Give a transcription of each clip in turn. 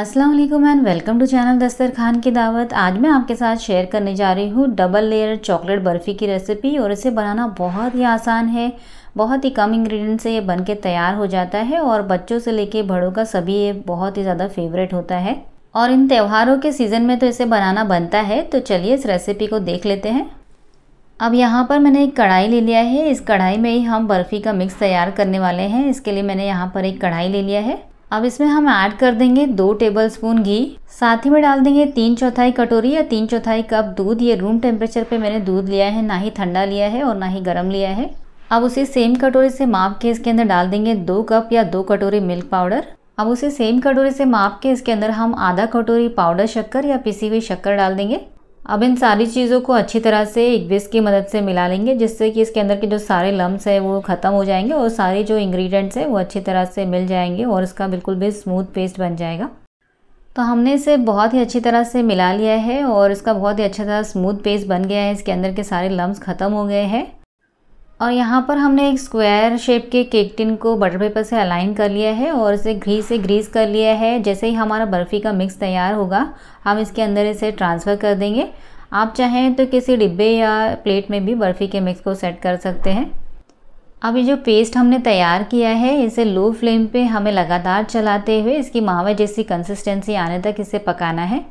Aslam and welcome to channel Dastarkhan की दावत आज मैं आपके साथ शेयर करने जा रही हूँ डबल लेयर चॉकलेट बर्फ़ी की रेसिपी और इसे बनाना बहुत ही आसान है बहुत ही कम इंग्रेडिएंट से ये बन के तैयार हो जाता है और बच्चों से लेके बड़ों का सभी ये बहुत ही ज़्यादा फेवरेट होता है और इन त्योहारों के सीज़न में तो इसे बनाना बनता है तो चलिए इस रेसिपी को देख लेते हैं अब यहाँ पर मैंने एक कढ़ाई ले लिया है इस कढ़ाई में ही हम बर्फ़ी का मिक्स तैयार करने वाले हैं इसके लिए मैंने यहाँ पर एक कढ़ाई ले लिया है अब इसमें हम ऐड कर देंगे दो टेबलस्पून घी साथ ही में डाल देंगे तीन चौथाई कटोरी या तीन चौथाई कप दूध ये रूम टेम्परेचर पे मैंने दूध लिया है ना ही ठंडा लिया है और ना ही गर्म लिया है अब उसी सेम कटोरी से माप के इसके अंदर डाल देंगे दो कप या दो कटोरी मिल्क पाउडर अब उसे सेम कटोरी से माप के इसके अंदर हम आधा कटोरी पाउडर शक्कर या पिसी हुई शक्कर डाल देंगे अब इन सारी चीज़ों को अच्छी तरह से एक की मदद से मिला लेंगे जिससे कि इसके अंदर के जो सारे लम्स है वो ख़त्म हो जाएंगे और सारे जो इंग्रेडिएंट्स हैं वो अच्छी तरह से मिल जाएंगे और इसका बिल्कुल भी स्मूथ पेस्ट बन जाएगा तो हमने इसे बहुत ही अच्छी तरह से मिला लिया है और इसका बहुत ही अच्छा तरह स्मूथ पेस्ट बन गया है इसके अंदर के सारे लम्ब ख़त्म हो गए हैं और यहाँ पर हमने एक स्क्वायर शेप के केक टिन को बटर पेपर से अलाइन कर लिया है और इसे घी से ग्रीस कर लिया है जैसे ही हमारा बर्फ़ी का मिक्स तैयार होगा हम इसके अंदर इसे ट्रांसफ़र कर देंगे आप चाहें तो किसी डिब्बे या प्लेट में भी बर्फ़ी के मिक्स को सेट कर सकते हैं अब ये जो पेस्ट हमने तैयार किया है इसे लो फ्लेम पे हमें लगातार चलाते हुए इसकी मावे जैसी कंसिस्टेंसी आने तक इसे पकाना है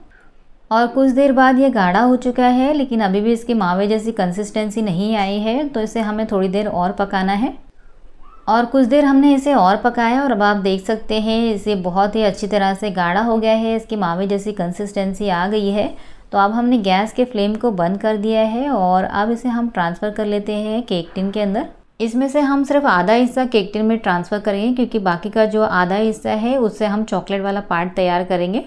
और कुछ देर बाद ये गाढ़ा हो चुका है लेकिन अभी भी इसके मावे जैसी कंसिस्टेंसी नहीं आई है तो इसे हमें थोड़ी देर और पकाना है और कुछ देर हमने इसे और पकाया और अब आप देख सकते हैं इसे बहुत ही अच्छी तरह से गाढ़ा हो गया है इसकी मावे जैसी कंसिस्टेंसी आ गई है तो अब हमने गैस के फ्लेम को बंद कर दिया है और अब इसे हम ट्रांसफ़र कर लेते हैं केक टिन के अंदर इसमें से हम सिर्फ आधा हिस्सा केक टिन में ट्रांसफ़र करेंगे क्योंकि बाकी का जो आधा हिस्सा है उससे हम चॉकलेट वाला पार्ट तैयार करेंगे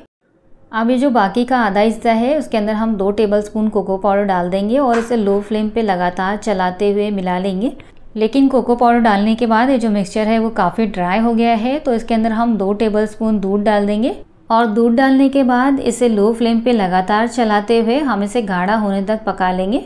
अब ये जो बाकी का आधा हिस्सा है उसके अंदर हम दो टेबलस्पून कोको पाउडर डाल देंगे और इसे लो फ्लेम पे लगातार चलाते हुए मिला लेंगे लेकिन कोको पाउडर डालने के बाद ये जो मिक्सचर है वो काफ़ी ड्राई हो गया है तो इसके अंदर हम दो टेबलस्पून दूध डाल देंगे और दूध डालने के बाद इसे लो फ्लेम पर लगातार चलाते हुए हम इसे गाढ़ा होने तक पका लेंगे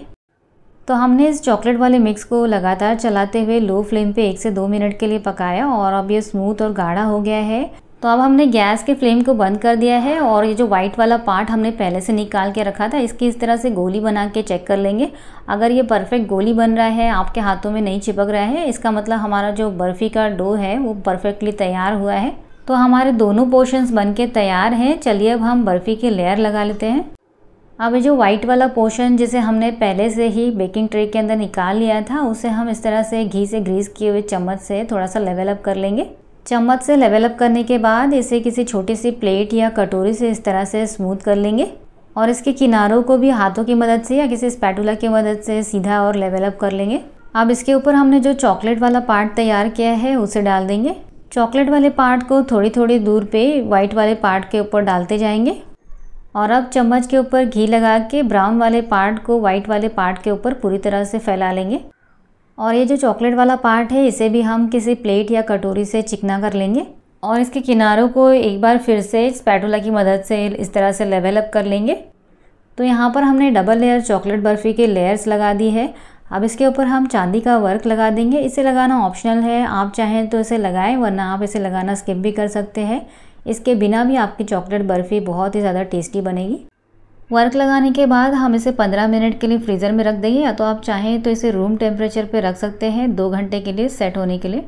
तो हमने इस चॉकलेट वाले मिक्स को लगातार चलाते हुए लो फ्लेम पे एक से दो मिनट के लिए पकाया और अब ये स्मूथ और गाढ़ा हो गया है तो अब हमने गैस के फ्लेम को बंद कर दिया है और ये जो वाइट वाला पार्ट हमने पहले से निकाल के रखा था इसकी इस तरह से गोली बना के चेक कर लेंगे अगर ये परफेक्ट गोली बन रहा है आपके हाथों में नहीं चिपक रहा है इसका मतलब हमारा जो बर्फ़ी का डो है वो परफेक्टली तैयार हुआ है तो हमारे दोनों पोर्शंस बन के तैयार हैं चलिए अब हम बर्फ़ी के लेयर लगा लेते हैं अब ये जो वाइट वाला पोर्शन जिसे हमने पहले से ही बेकिंग ट्रे के अंदर निकाल लिया था उसे हम इस तरह से घी से ग्रीस किए हुए चम्मच से थोड़ा सा लेवल अप कर लेंगे चम्मच से लेवल अप करने के बाद इसे किसी छोटी सी प्लेट या कटोरी से इस तरह से स्मूथ कर लेंगे और इसके किनारों को भी हाथों की मदद से या किसी स्पैटूला की मदद से सीधा और लेवल अप कर लेंगे अब इसके ऊपर हमने जो चॉकलेट वाला पार्ट तैयार किया है उसे डाल देंगे चॉकलेट वाले पार्ट को थोड़ी थोड़ी दूर पे वाइट वाले पार्ट के ऊपर डालते जाएंगे और अब चम्मच के ऊपर घी लगा के ब्राउन वाले पार्ट को व्हाइट वाले पार्ट के ऊपर पूरी तरह से फैला लेंगे और ये जो चॉकलेट वाला पार्ट है इसे भी हम किसी प्लेट या कटोरी से चिकना कर लेंगे और इसके किनारों को एक बार फिर से स्पैटुला की मदद से इस तरह से लेवल अप कर लेंगे तो यहाँ पर हमने डबल लेयर चॉकलेट बर्फ़ी के लेयर्स लगा दी है अब इसके ऊपर हम चांदी का वर्क लगा देंगे इसे लगाना ऑप्शनल है आप चाहें तो इसे लगाएं वरना आप इसे लगाना स्किप भी कर सकते हैं इसके बिना भी आपकी चॉकलेट बर्फ़ी बहुत ही ज़्यादा टेस्टी बनेगी वर्क लगाने के बाद हम इसे 15 मिनट के लिए फ्रीज़र में रख देंगे या तो आप चाहें तो इसे रूम टेम्परेचर पर रख सकते हैं दो घंटे के लिए सेट होने के लिए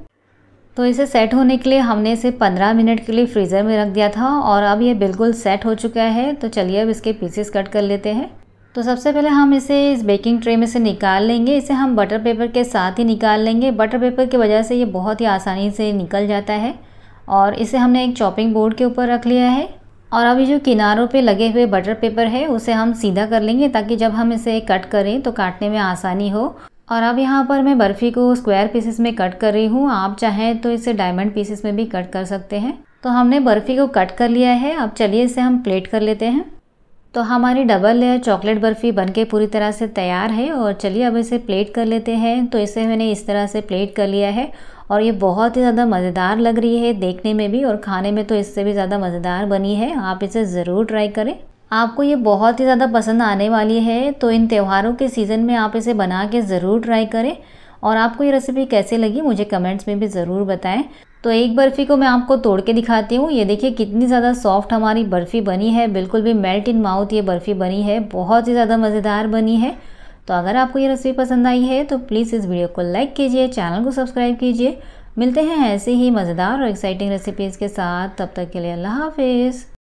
तो इसे सेट होने के लिए हमने इसे 15 मिनट के लिए फ्रीज़र में रख दिया था और अब ये बिल्कुल सेट हो चुका है तो चलिए अब इसके पीसेस कट कर लेते हैं तो सबसे पहले हम इसे इस बेकिंग ट्रे में से निकाल लेंगे इसे हम बटर पेपर के साथ ही निकाल लेंगे बटर पेपर की वजह से ये बहुत ही आसानी से निकल जाता है और इसे हमने एक चॉपिंग बोर्ड के ऊपर रख लिया है और अभी जो किनारों पे लगे हुए बटर पेपर है उसे हम सीधा कर लेंगे ताकि जब हम इसे कट करें तो काटने में आसानी हो और अब यहाँ पर मैं बर्फ़ी को स्क्वायर पीसेस में कट कर रही हूँ आप चाहें तो इसे डायमंड पीसेस में भी कट कर सकते हैं तो हमने बर्फ़ी को कट कर लिया है अब चलिए इसे हम प्लेट कर लेते हैं तो हमारी डबल लेयर चॉकलेट बर्फ़ी बनके पूरी तरह से तैयार है और चलिए अब इसे प्लेट कर लेते हैं तो इसे मैंने इस तरह से प्लेट कर लिया है और ये बहुत ही ज़्यादा मज़ेदार लग रही है देखने में भी और खाने में तो इससे भी ज़्यादा मज़ेदार बनी है आप इसे ज़रूर ट्राई करें आपको ये बहुत ही ज़्यादा पसंद आने वाली है तो इन त्यौहारों के सीज़न में आप इसे बना के ज़रूर ट्राई करें और आपको ये रेसिपी कैसे लगी मुझे कमेंट्स में भी ज़रूर बताएं तो एक बर्फ़ी को मैं आपको तोड़ के दिखाती हूँ ये देखिए कितनी ज़्यादा सॉफ्ट हमारी बर्फ़ी बनी है बिल्कुल भी मेल्ट इन माउथ ये बर्फ़ी बनी है बहुत ही ज़्यादा मज़ेदार बनी है तो अगर आपको ये रेसिपी पसंद आई है तो प्लीज़ इस वीडियो को लाइक कीजिए चैनल को सब्सक्राइब कीजिए मिलते हैं ऐसे ही मज़ेदार और एक्साइटिंग रेसिपीज़ के साथ तब तक के लिए अल्लाह हाफिज़